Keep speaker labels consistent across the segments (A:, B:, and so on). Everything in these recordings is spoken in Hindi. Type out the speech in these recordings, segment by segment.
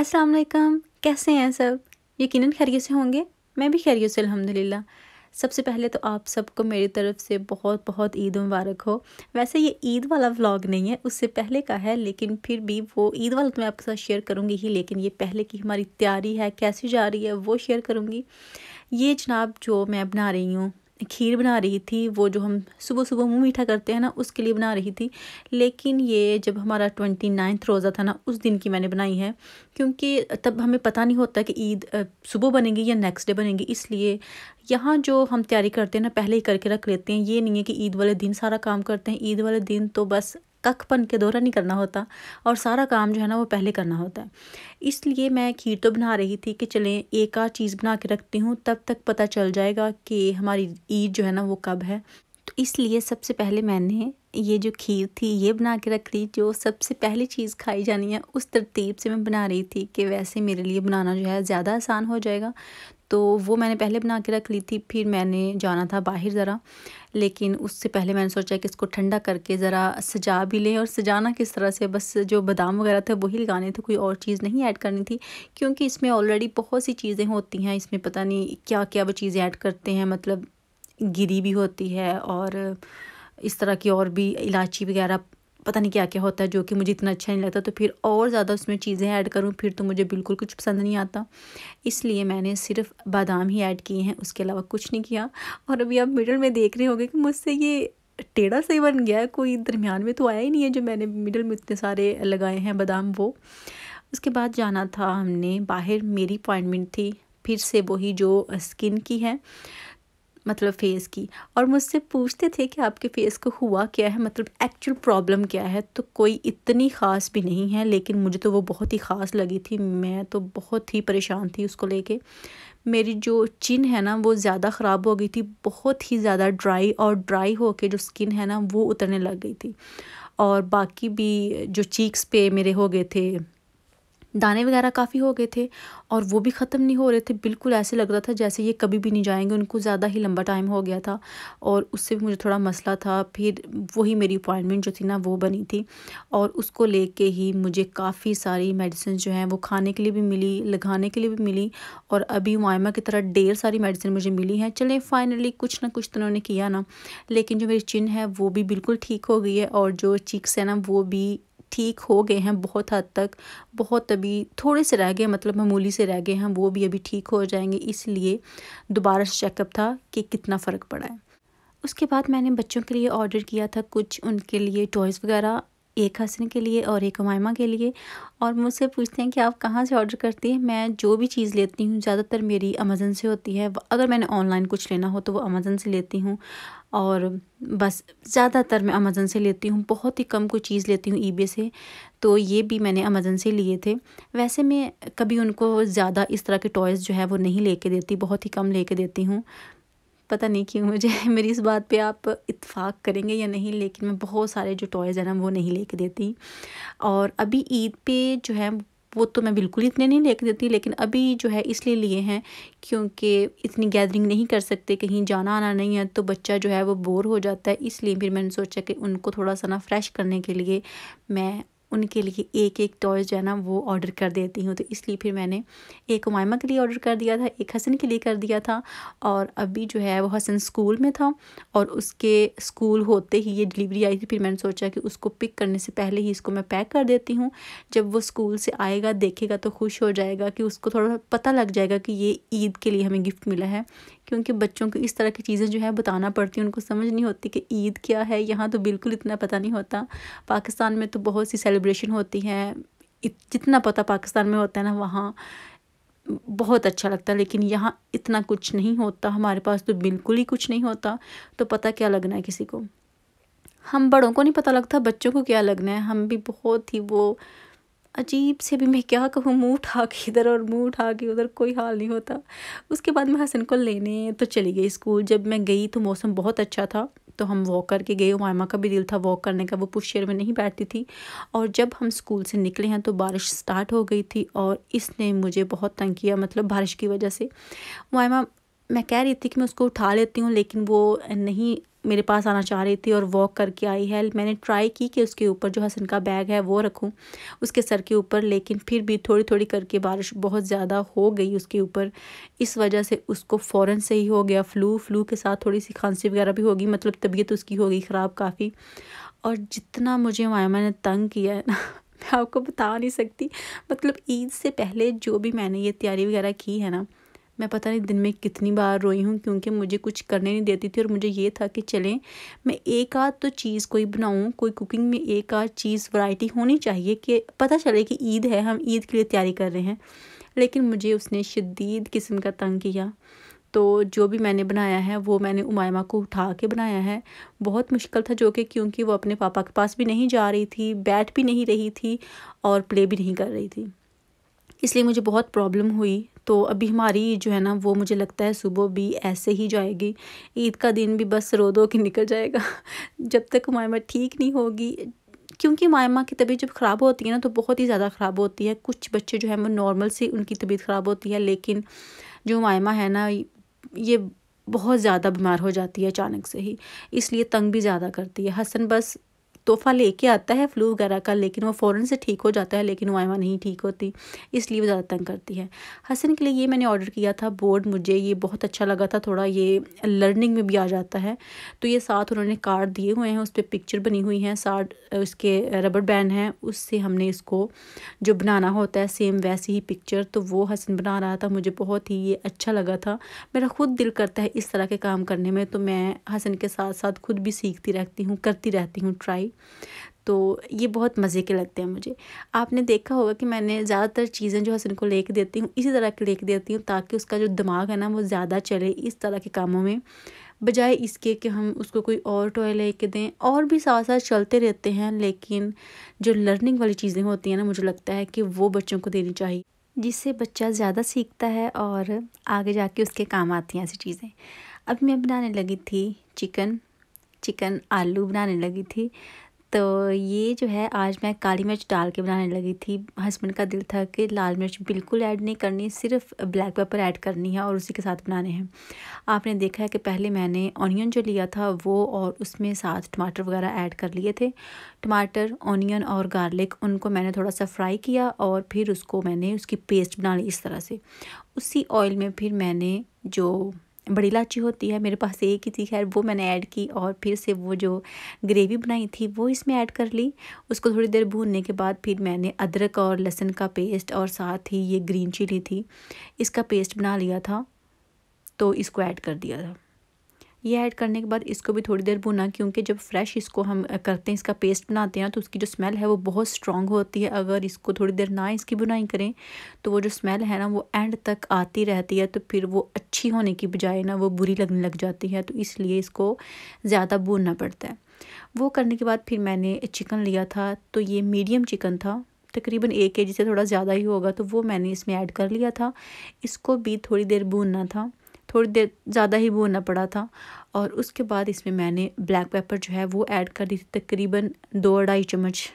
A: अस्सलाम वालेकुम कैसे हैं सब यकीनन खैरियत से होंगे मैं भी खैरियत से अल्हम्दुलिल्लाह सबसे पहले तो आप सबको मेरी तरफ से बहुत बहुत ईद मुबारक हो वैसे ये ईद वाला व्लॉग नहीं है उससे पहले का है लेकिन फिर भी वो ईद वाला तो मैं आपके साथ शेयर करूँगी ही लेकिन ये पहले की हमारी तैयारी है कैसी जा रही है वो शेयर करूँगी ये जनाब जो मैं बना रही हूँ खीर बना रही थी वो जो हम सुबह सुबह मुंह मीठा करते हैं ना उसके लिए बना रही थी लेकिन ये जब हमारा ट्वेंटी नाइन्थ रोज़ा था ना उस दिन की मैंने बनाई है क्योंकि तब हमें पता नहीं होता कि ईद सुबह बनेगी या नेक्स्ट डे बनेगी इसलिए यहाँ जो हम तैयारी करते हैं ना पहले ही करके रख लेते हैं ये नहीं है कि ईद वाले दिन सारा काम करते हैं ईद वाले दिन तो बस कखपन के दौरान नहीं करना होता और सारा काम जो है ना वो पहले करना होता है इसलिए मैं खीर तो बना रही थी कि चलें एक आध चीज़ बना के रखती हूँ तब तक पता चल जाएगा कि हमारी ईद जो है ना वो कब है तो इसलिए सबसे पहले मैंने ये जो खीर थी ये बना के रख ली जो सबसे पहली चीज़ खाई जानी है उस तरतीब से मैं बना रही थी कि वैसे मेरे लिए बनाना जो है ज़्यादा आसान हो जाएगा तो वो मैंने पहले बना के रख ली थी फिर मैंने जाना था बाहर ज़रा लेकिन उससे पहले मैंने सोचा कि इसको ठंडा करके ज़रा सजा भी लें और सजाना किस तरह से बस जो बादाम वगैरह थे वही लगाने थे कोई और चीज़ नहीं ऐड करनी थी क्योंकि इसमें ऑलरेडी बहुत सी चीज़ें होती हैं इसमें पता नहीं क्या क्या वो चीज़ें ऐड करते हैं मतलब गिरी भी होती है और इस तरह की और भी इलायची वगैरह पता नहीं क्या क्या होता है जो कि मुझे इतना अच्छा नहीं लगता तो फिर और ज़्यादा उसमें चीज़ें ऐड करूँ फिर तो मुझे बिल्कुल कुछ पसंद नहीं आता इसलिए मैंने सिर्फ बादाम ही ऐड किए हैं उसके अलावा कुछ नहीं किया और अभी आप मिडल में देख रहे होंगे कि मुझसे ये टेढ़ा सही बन गया है कोई दरमियान में तो आया ही नहीं है जो मैंने मिडल में इतने सारे लगाए हैं बादाम वो उसके बाद जाना था हमने बाहर मेरी अपॉइंटमेंट थी फिर से वही जो स्किन की है मतलब फेस की और मुझसे पूछते थे कि आपके फेस को हुआ क्या है मतलब एक्चुअल प्रॉब्लम क्या है तो कोई इतनी ख़ास भी नहीं है लेकिन मुझे तो वो बहुत ही ख़ास लगी थी मैं तो बहुत ही परेशान थी उसको लेके मेरी जो चिन है ना वो ज़्यादा ख़राब हो गई थी बहुत ही ज़्यादा ड्राई और ड्राई के जो स्किन है ना वो उतरने लग गई थी और बाकी भी जो चीक्स पे मेरे हो गए थे दाने वगैरह काफ़ी हो गए थे और वो भी ख़त्म नहीं हो रहे थे बिल्कुल ऐसे लग रहा था जैसे ये कभी भी नहीं जाएंगे उनको ज़्यादा ही लंबा टाइम हो गया था और उससे भी मुझे थोड़ा मसला था फिर वही मेरी अपॉइंटमेंट जो थी ना वो बनी थी और उसको ले ही मुझे काफ़ी सारी मेडिसिन जो हैं वो खाने के लिए भी मिली लगाने के लिए भी मिली और अभी मुआमा की तरह ढेर सारी मेडिसिन मुझे मिली हैं चले फाइनली कुछ ना कुछ तो उन्होंने किया ना लेकिन जो मेरी चिन है वो भी बिल्कुल ठीक हो गई है और जो चीक्स है ना वो भी ठीक हो गए हैं बहुत हद तक बहुत अभी थोड़े से रह गए मतलब मामूली से रह गए हैं वो भी अभी ठीक हो जाएंगे इसलिए दोबारा से चेकअप था कि कितना फ़र्क पड़ा है उसके बाद मैंने बच्चों के लिए ऑर्डर किया था कुछ उनके लिए टॉयज़ वगैरह एक हसन के लिए और एक हमायमा के लिए और मुझसे पूछते हैं कि आप कहाँ से ऑर्डर करती हैं मैं जो भी चीज़ लेती हूँ ज़्यादातर मेरी अमेज़न से होती है अगर मैंने ऑनलाइन कुछ लेना हो तो वो अमेज़न से लेती हूँ और बस ज़्यादातर मैं अमेज़न से लेती हूँ बहुत ही कम कोई चीज़ लेती हूँ ई से तो ये भी मैंने अमेज़न से लिए थे वैसे मैं कभी उनको ज़्यादा इस तरह के टॉयज़ जो है वो नहीं ले देती बहुत ही कम ले देती हूँ पता नहीं क्यों मुझे मेरी इस बात पे आप इतफ़ाक़ करेंगे या नहीं लेकिन मैं बहुत सारे जो टॉयज़ हैं ना वो नहीं लेके देती और अभी ईद पे जो है वो तो मैं बिल्कुल इतने नहीं लेके देती लेकिन अभी जो है इसलिए लिए हैं क्योंकि इतनी गैदरिंग नहीं कर सकते कहीं जाना आना नहीं है तो बच्चा जो है वो बोर हो जाता है इसलिए फिर मैंने सोचा कि उनको थोड़ा सा ना फ्रेश करने के लिए मैं उनके लिए एक एक टॉय जो है ना वो ऑर्डर कर देती हूँ तो इसलिए फिर मैंने एक उमायमा के लिए ऑर्डर कर दिया था एक हसन के लिए कर दिया था और अभी जो है वो हसन स्कूल में था और उसके स्कूल होते ही ये डिलीवरी आई थी फिर मैंने सोचा कि उसको पिक करने से पहले ही इसको मैं पैक कर देती हूँ जब वो स्कूल से आएगा देखेगा तो खुश हो जाएगा कि उसको थोड़ा पता लग जाएगा कि ये ईद के लिए हमें गिफ्ट मिला है क्योंकि बच्चों को इस तरह की चीज़ें जो है बताना पड़ती हैं उनको समझ नहीं होती कि ईद क्या है यहाँ तो बिल्कुल इतना पता नहीं होता पाकिस्तान में तो बहुत सी सेलिब्रेशन होती है जितना पता पाकिस्तान में होता है ना वहाँ बहुत अच्छा लगता है लेकिन यहाँ इतना कुछ नहीं होता हमारे पास तो बिल्कुल ही कुछ नहीं होता तो पता क्या लगना है किसी को हम बड़ों को नहीं पता लगता बच्चों को क्या लगना है हम भी बहुत ही वो अजीब से भी मैं क्या कहूँ मुँह उठा के इधर और मुँह उठा के उधर कोई हाल नहीं होता उसके बाद मैं हसन को लेने तो चली गई स्कूल जब मैं गई तो मौसम बहुत अच्छा था तो हम वॉक करके गए मामा का भी दिल था वॉक करने का वो पुशेयर में नहीं बैठती थी और जब हम स्कूल से निकले हैं तो बारिश स्टार्ट हो गई थी और इसने मुझे बहुत तंग किया मतलब बारिश की वजह से मामा मैं कह रही थी कि मैं उसको उठा लेती हूँ लेकिन वो नहीं मेरे पास आना चाह रही थी और वॉक करके आई है मैंने ट्राई की कि उसके ऊपर जो हसन का बैग है वो रखूं उसके सर के ऊपर लेकिन फिर भी थोड़ी थोड़ी करके बारिश बहुत ज़्यादा हो गई उसके ऊपर इस वजह से उसको फ़ौर से ही हो गया फ्लू फ्लू के साथ थोड़ी सी खांसी वगैरह भी होगी मतलब तबीयत तो उसकी होगी ख़राब काफ़ी और जितना मुझे मायमा ने तंग किया है ना मैं आपको बता नहीं सकती मतलब ईद से पहले जो भी मैंने ये तैयारी वगैरह की है ना मैं पता नहीं दिन में कितनी बार रोई हूँ क्योंकि मुझे कुछ करने नहीं देती थी और मुझे ये था कि चलें मैं एक आध तो चीज़ कोई बनाऊँ कोई कुकिंग में एक आध चीज़ वैरायटी होनी चाहिए कि पता चले कि ईद है हम ईद के लिए तैयारी कर रहे हैं लेकिन मुझे उसने शदीद किस्म का तंग किया तो जो भी मैंने बनाया है वो मैंने उमायमा को उठा के बनाया है बहुत मुश्किल था जो कि क्योंकि वो अपने पापा के पास भी नहीं जा रही थी बैठ भी नहीं रही थी और प्ले भी नहीं कर रही थी इसलिए मुझे बहुत प्रॉब्लम हुई तो अभी हमारी जो है ना वो मुझे लगता है सुबह भी ऐसे ही जाएगी ईद का दिन भी बस रो दो के निकल जाएगा जब तक मायमा ठीक नहीं होगी क्योंकि मायमा की तबीयत जब ख़राब होती है ना तो बहुत ही ज़्यादा ख़राब होती है कुछ बच्चे जो है वो नॉर्मल से उनकी तबीयत ख़राब होती है लेकिन जो मायमा है ना ये बहुत ज़्यादा बीमार हो जाती है अचानक से ही इसलिए तंग भी ज़्यादा करती है हसन बस तोहफा लेके आता है फ्लू वगैरह का लेकिन वो फ़ौरन से ठीक हो जाता है लेकिन वाइमा नहीं ठीक होती इसलिए वो ज़्यादा तंग करती है हसन के लिए ये मैंने ऑर्डर किया था बोर्ड मुझे ये बहुत अच्छा लगा था थोड़ा ये लर्निंग में भी आ जाता है तो ये साथ उन्होंने कार्ड दिए हुए हैं उस पर पिक्चर बनी हुई हैं साथ उसके रबड़ बैंड हैं उससे हमने इसको जो बनाना होता है सेम वैसी ही पिक्चर तो वो हसन बना रहा था मुझे बहुत ही ये अच्छा लगा था मेरा खुद दिल करता है इस तरह के काम करने में तो मैं हसन के साथ साथ खुद भी सीखती रहती हूँ करती रहती हूँ ट्राई गई तो ये बहुत मज़े के लगते हैं मुझे आपने देखा होगा कि मैंने ज़्यादातर चीज़ें जो है को लेख देती हूँ इसी तरह के लेख देती हूँ ताकि उसका जो दिमाग है ना वो ज़्यादा चले इस तरह के कामों में बजाय इसके कि हम उसको कोई और टॉय के दें और भी साथ साथ चलते रहते हैं लेकिन जो लर्निंग वाली चीज़ें होती हैं ना मुझे लगता है कि वो बच्चों को देनी चाहिए जिससे बच्चा ज़्यादा सीखता है और आगे जाके उसके काम आती हैं ऐसी चीज़ें अब मैं बनाने लगी थी चिकन चिकन आलू बनाने लगी थी तो ये जो है आज मैं काली मिर्च डाल के बनाने लगी थी हस्बैंड का दिल था कि लाल मिर्च बिल्कुल ऐड नहीं करनी सिर्फ ब्लैक पेपर ऐड करनी है और उसी के साथ बनाने हैं आपने देखा है कि पहले मैंने ऑनियन जो लिया था वो और उसमें साथ टमाटर वगैरह ऐड कर लिए थे टमाटर ऑनियन और गार्लिक उनको मैंने थोड़ा सा फ्राई किया और फिर उसको मैंने उसकी पेस्ट बना ली इस तरह से उसी ऑयल में फिर मैंने जो बड़ी इलायची होती है मेरे पास एक ही थी खैर वो मैंने ऐड की और फिर से वो जो ग्रेवी बनाई थी वो इसमें ऐड कर ली उसको थोड़ी देर भूनने के बाद फिर मैंने अदरक और लहसुन का पेस्ट और साथ ही ये ग्रीन चिली थी इसका पेस्ट बना लिया था तो इसको ऐड कर दिया था ये ऐड करने के बाद इसको भी थोड़ी देर भुना क्योंकि जब फ्रेश इसको हम करते हैं इसका पेस्ट बनाते हैं तो उसकी जो स्मेल है वो बहुत स्ट्रॉन्ग होती है अगर इसको थोड़ी देर ना इसकी बुनाई करें तो वो जो स्मेल है ना वो एंड तक आती रहती है तो फिर वो अच्छी होने की बजाय ना वो बुरी लगने लग जाती है तो इसलिए इसको ज़्यादा भूनना पड़ता है वो करने के बाद फिर मैंने चिकन लिया था तो ये मीडियम चिकन था तकरीबन एक के से थोड़ा ज़्यादा ही होगा तो वो मैंने इसमें ऐड कर लिया था इसको भी थोड़ी देर भूनना था थोड़ी देर ज़्यादा ही भूनना पड़ा था और उसके बाद इसमें मैंने ब्लैक पेपर जो है वो ऐड कर दी थी तकरीबन दो अढ़ाई चम्मच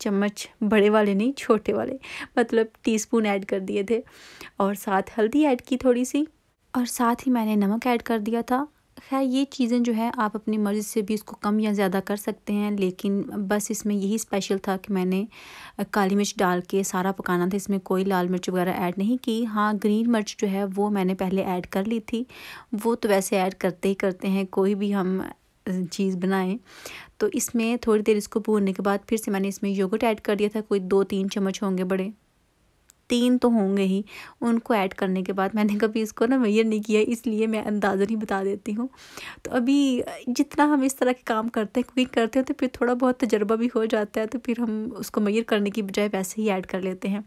A: चम्मच बड़े वाले नहीं छोटे वाले मतलब टी स्पून ऐड कर दिए थे और साथ हल्दी ऐड की थोड़ी सी और साथ ही मैंने नमक ऐड कर दिया था खैर ये चीज़ें जो है आप अपनी मर्ज़ी से भी इसको कम या ज़्यादा कर सकते हैं लेकिन बस इसमें यही स्पेशल था कि मैंने काली मिर्च डाल के सारा पकाना था इसमें कोई लाल मिर्च वगैरह ऐड नहीं की हाँ ग्रीन मिर्च जो है वो मैंने पहले ऐड कर ली थी वो तो वैसे ऐड करते ही करते हैं कोई भी हम चीज़ बनाएं तो इसमें थोड़ी देर इसको भूनने के बाद फिर से मैंने इसमें योगर्ट ऐड कर दिया था कोई दो तीन चम्मच होंगे बड़े तीन तो होंगे ही उनको ऐड करने के बाद मैंने कभी इसको ना मैयर नहीं किया इसलिए मैं अंदाज़ा ही बता देती हूँ तो अभी जितना हम इस तरह के काम करते हैं कुकिंग करते हैं तो फिर थोड़ा बहुत तजर्बा भी हो जाता है तो फिर हम उसको मैयर करने की बजाय वैसे ही ऐड कर लेते हैं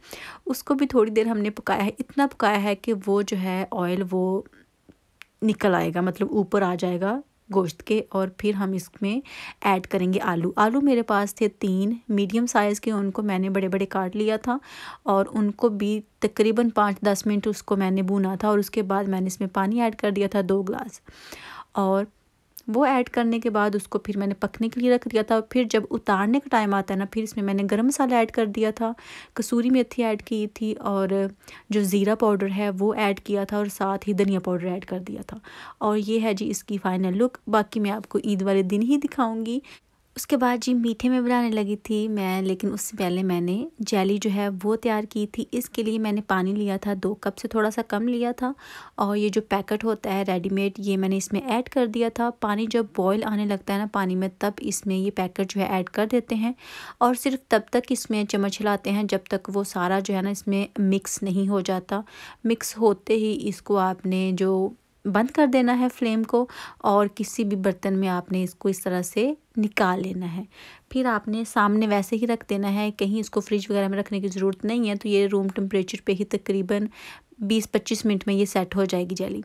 A: उसको भी थोड़ी देर हमने पकाया है इतना पकाया है कि वो जो है ऑयल वो निकल आएगा मतलब ऊपर आ जाएगा गोश्त के और फिर हम इसमें ऐड करेंगे आलू आलू मेरे पास थे तीन मीडियम साइज़ के उनको मैंने बड़े बड़े काट लिया था और उनको भी तकरीबन पाँच दस मिनट उसको मैंने भुना था और उसके बाद मैंने इसमें पानी ऐड कर दिया था दो ग्लास और वो ऐड करने के बाद उसको फिर मैंने पकने के लिए रख दिया था फिर जब उतारने का टाइम आता है ना फिर इसमें मैंने गर्म मसाला ऐड कर दिया था कसूरी मेथी ऐड की थी और जो ज़ीरा पाउडर है वो ऐड किया था और साथ ही धनिया पाउडर ऐड कर दिया था और ये है जी इसकी फ़ाइनल लुक बाकी मैं आपको ईद वाले दिन ही दिखाऊँगी उसके बाद जी मीठे में बनाने लगी थी मैं लेकिन उससे पहले मैंने जेली जो है वो तैयार की थी इसके लिए मैंने पानी लिया था दो कप से थोड़ा सा कम लिया था और ये जो पैकेट होता है रेडीमेड ये मैंने इसमें ऐड कर दिया था पानी जब बॉयल आने लगता है ना पानी में तब इसमें ये पैकेट जो है ऐड कर देते हैं और सिर्फ तब तक इसमें चम्मच हिलाते हैं जब तक वो सारा जो है ना इसमें मिक्स नहीं हो जाता मिक्स होते ही इसको आपने जो बंद कर देना है फ्लेम को और किसी भी बर्तन में आपने इसको इस तरह से निकाल लेना है फिर आपने सामने वैसे ही रख देना है कहीं इसको फ्रिज वगैरह में रखने की ज़रूरत नहीं है तो ये रूम टेम्परेचर पे ही तकरीबन 20-25 मिनट में ये सेट हो जाएगी जेली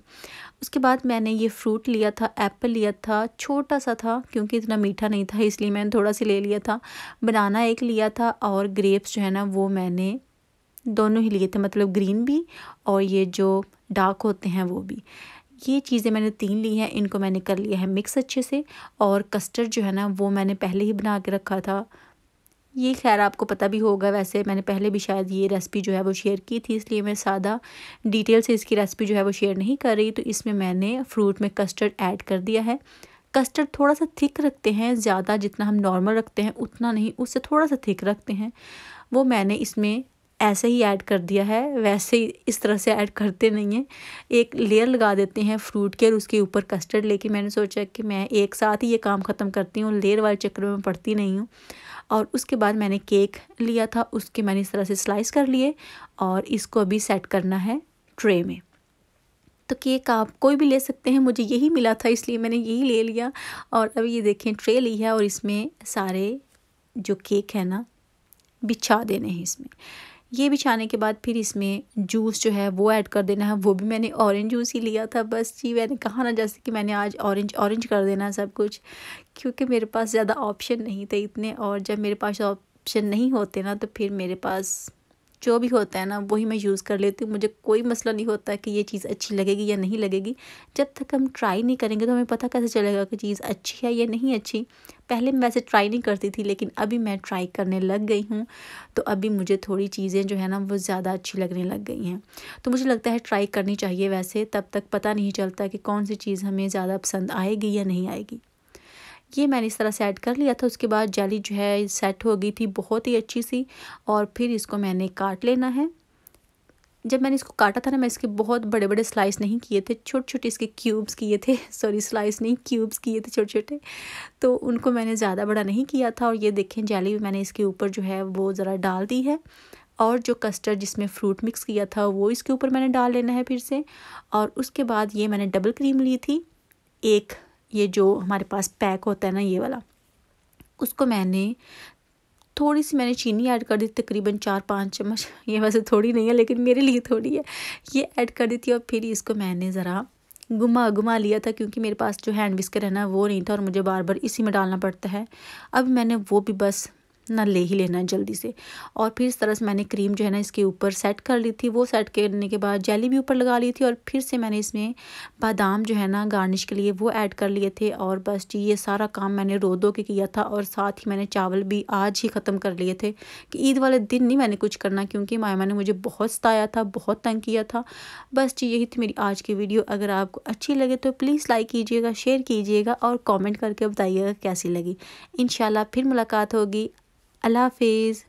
A: उसके बाद मैंने ये फ्रूट लिया था एप्पल लिया था छोटा सा था क्योंकि इतना मीठा नहीं था इसलिए मैंने थोड़ा सा ले लिया था बनाना एक लिया था और ग्रेप्स जो है ना वो मैंने दोनों ही लिए थे मतलब ग्रीन भी और ये जो डार्क होते हैं वो भी ये चीज़ें मैंने तीन ली हैं इनको मैंने कर लिया है मिक्स अच्छे से और कस्टर्ड जो है ना वो मैंने पहले ही बना के रखा था ये खैर आपको पता भी होगा वैसे मैंने पहले भी शायद ये रेसिपी जो है वो शेयर की थी इसलिए मैं सादा डिटेल से इसकी रेसिपी जो है वो शेयर नहीं कर रही तो इसमें मैंने फ्रूट में कस्टर्ड ऐड कर दिया है कस्टर्ड थोड़ा सा थिक रखते हैं ज़्यादा जितना हम नॉर्मल रखते हैं उतना नहीं उससे थोड़ा सा थिक रखते हैं वो मैंने इसमें ऐसे ही ऐड कर दिया है वैसे ही इस तरह से ऐड करते नहीं हैं एक लेयर लगा देते हैं फ्रूट के और उसके ऊपर कस्टर्ड लेके मैंने सोचा कि मैं एक साथ ही ये काम ख़त्म करती हूँ लेयर वाले चक्कर में पड़ती नहीं हूँ और उसके बाद मैंने केक लिया था उसके मैंने इस तरह से स्लाइस कर लिए और इसको अभी सेट करना है ट्रे में तो केक आप कोई भी ले सकते हैं मुझे यही मिला था इसलिए मैंने यही ले लिया और अभी ये देखें ट्रे ली है और इसमें सारे जो केक है ना बिछा देने हैं इसमें ये बिछाने के बाद फिर इसमें जूस जो है वो ऐड कर देना है वो भी मैंने ऑरेंज जूस ही लिया था बस जी मैंने कहा ना जैसे कि मैंने आज ऑरेंज ऑरेंज कर देना है सब कुछ क्योंकि मेरे पास ज़्यादा ऑप्शन नहीं थे इतने और जब मेरे पास ऑप्शन नहीं होते ना तो फिर मेरे पास जो भी होता है ना वही मैं यूज़ कर लेती हूँ मुझे कोई मसला नहीं होता कि ये चीज़ अच्छी लगेगी या नहीं लगेगी जब तक हम ट्राई नहीं करेंगे तो हमें पता कैसे चलेगा कि चीज़ अच्छी है या नहीं अच्छी पहले मैं वैसे ट्राई नहीं करती थी लेकिन अभी मैं ट्राई करने लग गई हूँ तो अभी मुझे थोड़ी चीज़ें जो है ना वो ज़्यादा अच्छी लगने लग गई हैं तो मुझे लगता है ट्राई करनी चाहिए वैसे तब तक पता नहीं चलता कि कौन सी चीज़ हमें ज़्यादा पसंद आएगी या नहीं आएगी ये मैंने इस तरह से ऐड कर लिया था उसके बाद जाली जो है सेट हो गई थी बहुत ही अच्छी सी और फिर इसको मैंने काट लेना है जब मैंने इसको काटा था ना मैं इसके बहुत बड़े बड़े स्लाइस नहीं किए थे छोटे छोटे इसके क्यूब्स किए थे सॉरी स्लाइस नहीं क्यूब्स किए थे छोटे छोटे तो उनको मैंने ज़्यादा बड़ा नहीं किया था और ये देखें जाली मैंने इसके ऊपर जो है वो ज़रा डाल दी है और जो कस्टर्ड जिसमें फ्रूट मिक्स किया था वो इसके ऊपर मैंने डाल लेना है फिर से और उसके बाद ये मैंने डबल क्रीम ली थी एक ये जो हमारे पास पैक होता है ना ये वाला उसको मैंने थोड़ी सी मैंने चीनी ऐड कर दी तकरीबन चार पाँच चम्मच ये वैसे थोड़ी नहीं है लेकिन मेरे लिए थोड़ी है ये ऐड कर दी थी और फिर इसको मैंने ज़रा घुमा घुमा लिया था क्योंकि मेरे पास जो हैंड विस्कर है ना वो नहीं था और मुझे बार बार इसी में डालना पड़ता है अब मैंने वो भी बस ना ले ही लेना है जल्दी से और फिर इस तरह से मैंने क्रीम जो है ना इसके ऊपर सेट कर ली थी वो सेट करने के बाद जेली भी ऊपर लगा ली थी और फिर से मैंने इसमें बादाम जो है ना गार्निश के लिए वो ऐड कर लिए थे और बस जी ये सारा काम मैंने रो दो के किया था और साथ ही मैंने चावल भी आज ही ख़त्म कर लिए थे कि ईद वाले दिन नहीं मैंने कुछ करना क्योंकि मायमा ने मुझे बहुत सताया था बहुत तंग किया था बस जी यही थी मेरी आज की वीडियो अगर आपको अच्छी लगे तो प्लीज़ लाइक कीजिएगा शेयर कीजिएगा और कॉमेंट करके बताइएगा कैसी लगी इन फिर मुलाकात होगी अल्लाह हाफिज़